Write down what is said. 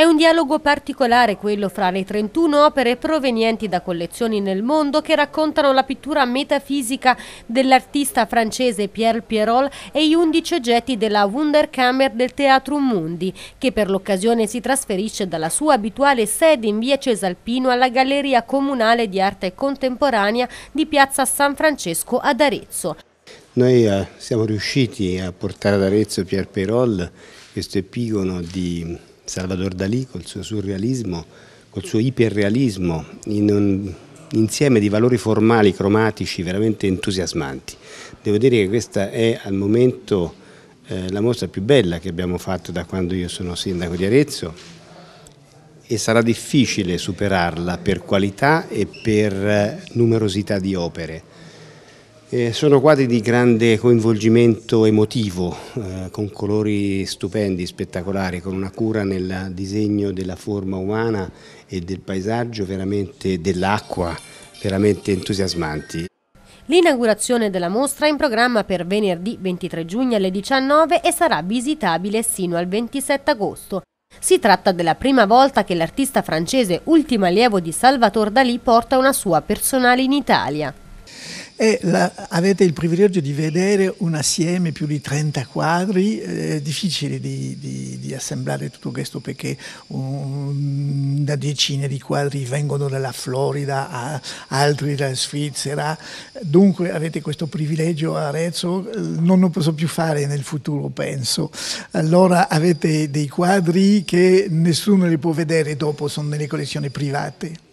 È un dialogo particolare quello fra le 31 opere provenienti da collezioni nel mondo che raccontano la pittura metafisica dell'artista francese Pierre Pierrol e gli 11 oggetti della Wunderkammer del Teatro Mundi, che per l'occasione si trasferisce dalla sua abituale sede in via Cesalpino alla Galleria Comunale di Arte Contemporanea di piazza San Francesco ad Arezzo. Noi eh, siamo riusciti a portare ad Arezzo Pierre Pierrol, questo epigono di Salvador Dalì col suo surrealismo, col suo iperrealismo, in un insieme di valori formali, cromatici, veramente entusiasmanti. Devo dire che questa è al momento eh, la mostra più bella che abbiamo fatto da quando io sono sindaco di Arezzo e sarà difficile superarla per qualità e per eh, numerosità di opere. Eh, sono quadri di grande coinvolgimento emotivo, eh, con colori stupendi, spettacolari, con una cura nel disegno della forma umana e del paesaggio, veramente dell'acqua, veramente entusiasmanti. L'inaugurazione della mostra è in programma per venerdì 23 giugno alle 19 e sarà visitabile sino al 27 agosto. Si tratta della prima volta che l'artista francese, ultimo allievo di Salvatore Dalì, porta una sua personale in Italia. La, avete il privilegio di vedere un assieme più di 30 quadri, è eh, difficile di, di, di, assemblare tutto questo perché da decine di quadri vengono dalla Florida, a, altri dalla Svizzera, dunque avete questo privilegio a Arezzo, eh, non lo posso più fare nel futuro penso, allora avete dei quadri che nessuno li può vedere dopo, sono nelle collezioni private.